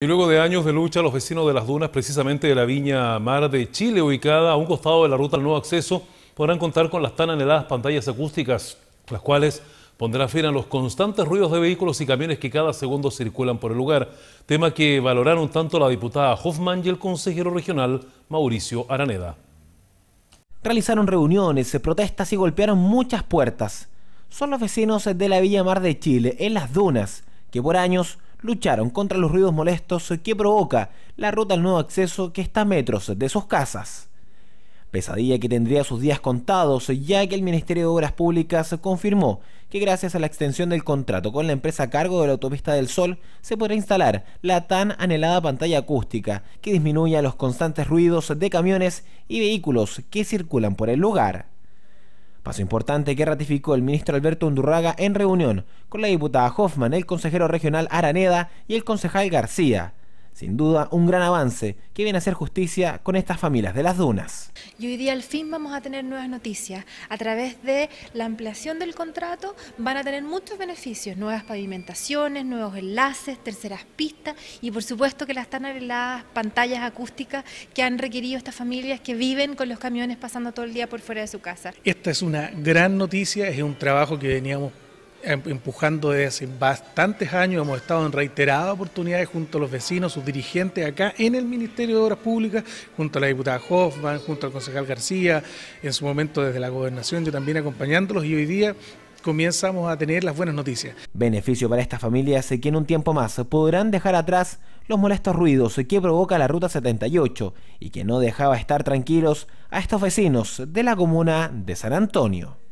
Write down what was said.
Y luego de años de lucha, los vecinos de las dunas, precisamente de la Viña Mar de Chile, ubicada a un costado de la ruta al nuevo acceso, podrán contar con las tan anheladas pantallas acústicas, las cuales pondrán fin a los constantes ruidos de vehículos y camiones que cada segundo circulan por el lugar, tema que valoraron tanto la diputada Hoffman y el consejero regional Mauricio Araneda. Realizaron reuniones, protestas y golpearon muchas puertas. Son los vecinos de la Villa Mar de Chile, en las dunas, que por años lucharon contra los ruidos molestos que provoca la ruta al nuevo acceso que está a metros de sus casas. Pesadilla que tendría sus días contados ya que el Ministerio de Obras Públicas confirmó que gracias a la extensión del contrato con la empresa a cargo de la autopista del Sol se podrá instalar la tan anhelada pantalla acústica que disminuya los constantes ruidos de camiones y vehículos que circulan por el lugar. Más importante que ratificó el ministro Alberto Undurraga en reunión con la diputada Hoffman, el consejero regional Araneda y el concejal García sin duda un gran avance que viene a hacer justicia con estas familias de las dunas. Y hoy día al fin vamos a tener nuevas noticias. A través de la ampliación del contrato van a tener muchos beneficios, nuevas pavimentaciones, nuevos enlaces, terceras pistas y por supuesto que las tan arregladas pantallas acústicas que han requerido estas familias que viven con los camiones pasando todo el día por fuera de su casa. Esta es una gran noticia, es un trabajo que veníamos Em, empujando desde bastantes años, hemos estado en reiteradas oportunidades junto a los vecinos, sus dirigentes acá en el Ministerio de Obras Públicas, junto a la diputada Hoffman, junto al concejal García, en su momento desde la gobernación, yo también acompañándolos y hoy día comenzamos a tener las buenas noticias. Beneficio para estas familias eh, que en un tiempo más podrán dejar atrás los molestos ruidos eh, que provoca la Ruta 78 y que no dejaba estar tranquilos a estos vecinos de la comuna de San Antonio.